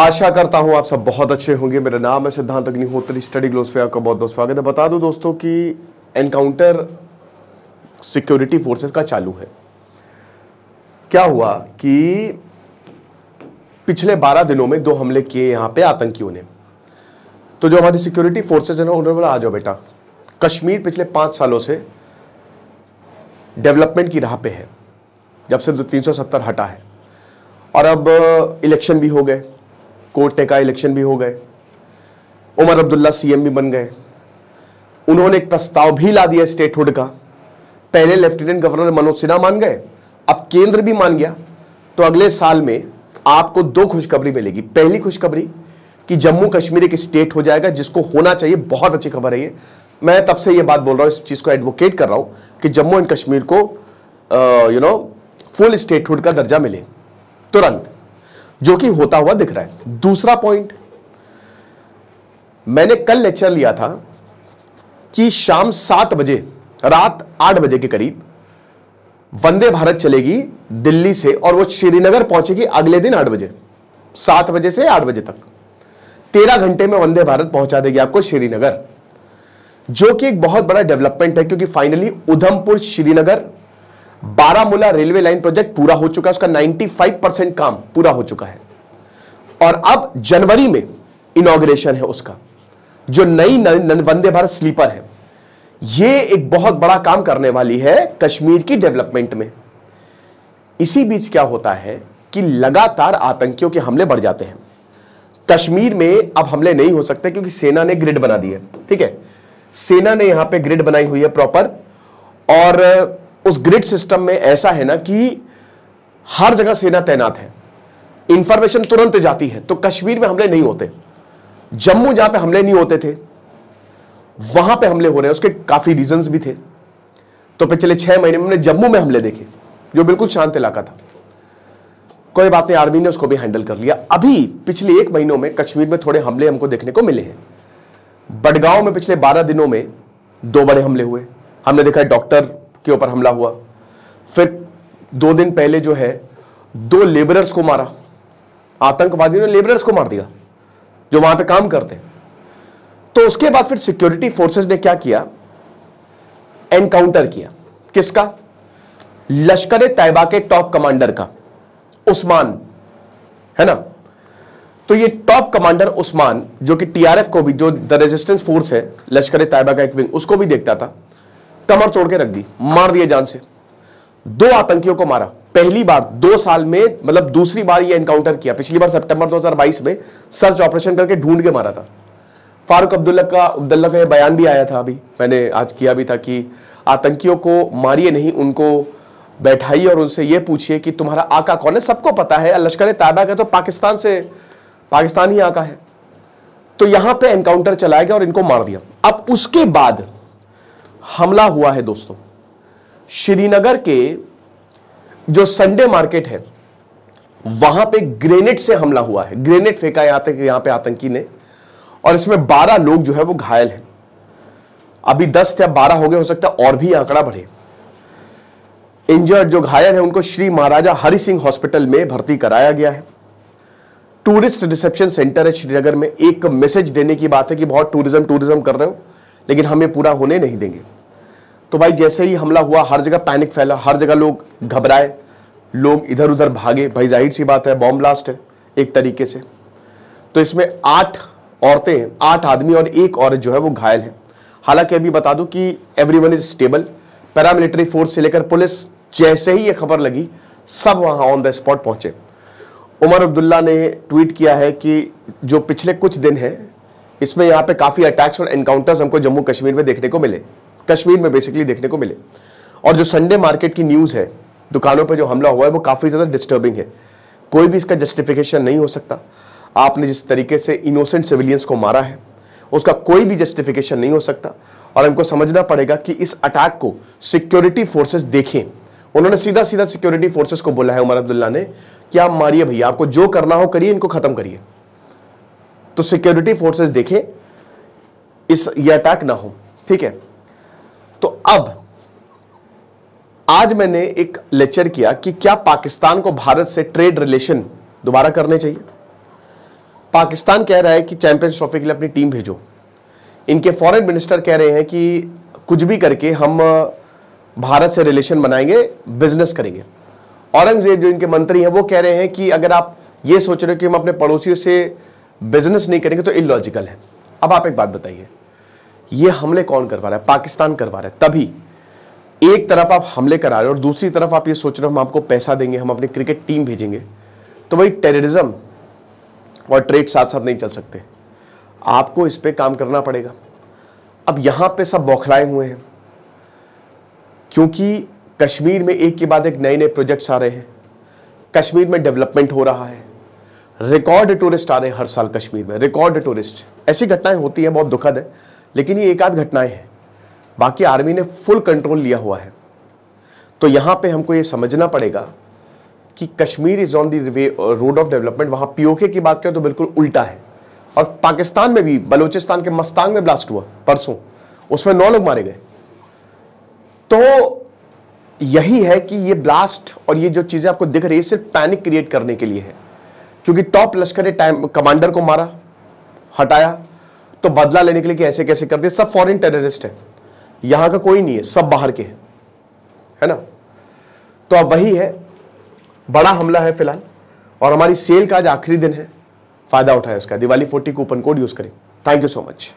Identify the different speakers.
Speaker 1: आशा करता हूं आप सब बहुत अच्छे होंगे मेरा नाम है सिद्धांत अग्निहोत्री स्टडी ग्लोस पे आपका बहुत बहुत स्वागत है बता दो दोस्तों कि एनकाउंटर सिक्योरिटी फोर्सेस का चालू है क्या हुआ कि पिछले 12 दिनों में दो हमले किए यहां पे आतंकियों ने तो जो हमारी सिक्योरिटी फोर्सेज है ना उन्होंने बोला आ जाओ बेटा कश्मीर पिछले पांच सालों से डेवलपमेंट की राह पे है जब से तीन सौ सत्तर हटा है और अब इलेक्शन भी हो गए कोर्ट ने कहा इलेक्शन भी हो गए उमर अब्दुल्ला सीएम भी बन गए उन्होंने एक प्रस्ताव भी ला दिया स्टेटहुड का पहले लेफ्टिनेंट गवर्नर मनोज सिन्हा मान गए अब केंद्र भी मान गया तो अगले साल में आपको दो खुशखबरी मिलेगी पहली खुशखबरी कि जम्मू कश्मीर एक स्टेट हो जाएगा जिसको होना चाहिए बहुत अच्छी खबर है ये मैं तब से ये बात बोल रहा हूँ इस चीज़ को एडवोकेट कर रहा हूँ कि जम्मू एंड कश्मीर को यू नो फुल स्टेटहुड का दर्जा मिले तुरंत जो कि होता हुआ दिख रहा है दूसरा पॉइंट मैंने कल लेक्चर लिया था कि शाम सात बजे रात आठ बजे के करीब वंदे भारत चलेगी दिल्ली से और वो श्रीनगर पहुंचेगी अगले दिन आठ बजे सात बजे से आठ बजे तक तेरह घंटे में वंदे भारत पहुंचा देगी आपको श्रीनगर जो कि एक बहुत बड़ा डेवलपमेंट है क्योंकि finally Udhampur Srinagar Baramulla railway line project पूरा हो चुका है उसका 95 परसेंट काम पूरा हो चुका है और अब जनवरी में इनोग्रेशन है उसका जो नई वंदे भारत स्लीपर है यह एक बहुत बड़ा काम करने वाली है कश्मीर की डेवलपमेंट में इसी बीच क्या होता है कि लगातार आतंकियों के हमले बढ़ जाते हैं कश्मीर में अब हमले नहीं हो सकते क्योंकि सेना ने ग्रिड बना दी है ठीक है सेना ने यहां पे ग्रिड बनाई हुई है प्रॉपर और उस ग्रिड सिस्टम में ऐसा है ना कि हर जगह सेना तैनात है इंफॉर्मेशन तुरंत जाती है तो कश्मीर में हमले नहीं होते जम्मू जहां पे हमले नहीं होते थे वहां पे हमले हो रहे हैं उसके काफी रीजंस भी थे तो पिछले छह महीने में हमने जम्मू में हमले देखे जो बिल्कुल शांत इलाका था कोई बात नहीं आर्मी ने उसको भी हैंडल कर लिया अभी पिछले एक महीनों में कश्मीर में थोड़े हमले हमको देखने को मिले हैं बडगांव में पिछले बारह दिनों में दो बड़े हमले हुए हमने देखा डॉक्टर के ऊपर हमला हुआ फिर दो दिन पहले जो है दो लेबरर्स को मारा आतंकवादियों ने लेबरर्स को मार दिया जो वहां पे काम करते हैं तो उसके बाद फिर सिक्योरिटी फोर्सेस ने क्या किया एनकाउंटर किया किसका लश्कर तैयबा के टॉप कमांडर का उस्मान है ना तो ये टॉप कमांडर उस्मान जो कि टीआरएफ को भी जो द रेजिस्टेंस फोर्स है लश्कर तैयबा का एक विंग उसको भी देखता था कमर तोड़ के रख दी मार दिए जान से दो आतंकियों को मारा पहली बार दो साल में मतलब दूसरी बार ये एनकाउंटर किया पिछली बार सितंबर 2022 में सर्च ऑपरेशन करके ढूंढ के मारा था फारूक अब्दुल्ला का अब्दुल्ला का बयान भी आया था अभी मैंने आज किया भी था कि आतंकियों को मारिए नहीं उनको बैठाइए और उनसे ये पूछिए कि तुम्हारा आका कौन है सबको पता है लश्कर ताबा का तो पाकिस्तान से पाकिस्तान ही आका है तो यहां पे एनकाउंटर चलाया गया और इनको मार दिया अब उसके बाद हमला हुआ है दोस्तों श्रीनगर के जो संडे मार्केट है वहां पे ग्रेनेड से हमला हुआ है ग्रेनेड फेंका यहां तक यहां पे आतंकी ने और इसमें 12 लोग जो है वो घायल हैं अभी 10 या 12 हो गए हो सकता है और भी आंकड़ा बढ़े इंजर्ड जो घायल है उनको श्री महाराजा हरि सिंह हॉस्पिटल में भर्ती कराया गया है टूरिस्ट रिसेप्शन सेंटर है श्रीनगर में एक मैसेज देने की बात है कि बहुत टूरिज्म टूरिज्म कर रहे हो लेकिन हमें पूरा होने नहीं देंगे तो भाई जैसे ही हमला हुआ हर जगह पैनिक फैला हर जगह लोग घबराए लोग इधर उधर भागे भाई जाहिर सी बात है बॉम्ब ब्लास्ट है एक तरीके से तो इसमें आठ औरतें आठ आदमी और एक औरत जो है वो घायल है हालांकि अभी बता दूं कि everyone is stable paramilitary force से लेकर पुलिस जैसे ही ये खबर लगी सब वहां ऑन द स्पॉट पहुंचे उमर अब्दुल्ला ने ट्वीट किया है कि जो पिछले कुछ दिन है इसमें यहाँ पे काफ़ी अटैक्स और एनकाउंटर्स हमको जम्मू कश्मीर में देखने को मिले कश्मीर में बेसिकली देखने को मिले और जो संडे मार्केट की न्यूज़ है दुकानों पर जो हमला हुआ है वो काफ़ी ज़्यादा डिस्टर्बिंग है कोई भी इसका जस्टिफिकेशन नहीं हो सकता आपने जिस तरीके से इनोसेंट सिविलियंस को मारा है उसका कोई भी जस्टिफिकेशन नहीं हो सकता और हमको समझना पड़ेगा कि इस अटैक को सिक्योरिटी फोर्सेस देखें उन्होंने सीधा सीधा सिक्योरिटी फोर्सेस को बोला है उमर अब्दुल्ला ने कि आप मारिए भैया आपको जो करना हो करिए इनको खत्म करिए तो सिक्योरिटी फोर्सेस देखे इस ये अटैक ना हो ठीक है तो अब आज मैंने एक लेक्चर किया कि क्या पाकिस्तान को भारत से ट्रेड रिलेशन दोबारा करने चाहिए पाकिस्तान कह रहा है कि चैंपियंस ट्रॉफी के लिए अपनी टीम भेजो इनके फॉरेन मिनिस्टर कह रहे हैं कि कुछ भी करके हम भारत से रिलेशन बनाएंगे बिजनेस करेंगे औरंगजेब जो इनके मंत्री हैं वो कह रहे हैं कि अगर आप ये सोच रहे हो कि हम अपने पड़ोसियों से बिजनेस नहीं करेंगे तो इलॉजिकल है अब आप एक बात बताइए ये हमले कौन करवा रहा है पाकिस्तान करवा रहा है तभी एक तरफ आप हमले करा रहे हो और दूसरी तरफ आप ये सोच रहे हो हम आपको पैसा देंगे हम अपनी क्रिकेट टीम भेजेंगे तो भाई टेररिज्म और ट्रेड साथ साथ नहीं चल सकते आपको इस पर काम करना पड़ेगा अब यहां पे सब बौखलाए हुए हैं क्योंकि कश्मीर में एक के बाद एक नए नए प्रोजेक्ट्स आ रहे हैं कश्मीर में डेवलपमेंट हो रहा है रिकॉर्ड टूरिस्ट आ रहे हैं हर साल कश्मीर में रिकॉर्ड टूरिस्ट ऐसी घटनाएं होती हैं बहुत दुखद है लेकिन ये एक आध घटनाएं हैं बाकी आर्मी ने फुल कंट्रोल लिया हुआ है तो यहां पे हमको ये समझना पड़ेगा कि Kashmir is on the road of development वहां पीओके की बात करें तो बिल्कुल उल्टा है और पाकिस्तान में भी बलूचिस्तान के मस्तांग में ब्लास्ट हुआ परसों उसमें नौ लोग मारे गए तो यही है कि ये ब्लास्ट और ये जो चीज़ें आपको दिख रही है सिर्फ पैनिक क्रिएट करने के लिए है क्योंकि टॉप लश्कर टाइम कमांडर को मारा हटाया तो बदला लेने के लिए कि ऐसे कैसे कर दिया सब फॉरेन टेररिस्ट है यहां का कोई नहीं है सब बाहर के हैं है ना तो अब वही है बड़ा हमला है फिलहाल और हमारी सेल का आज आखिरी दिन है फायदा उठाए उसका Diwali forty coupon code use करें थैंक यू सो मच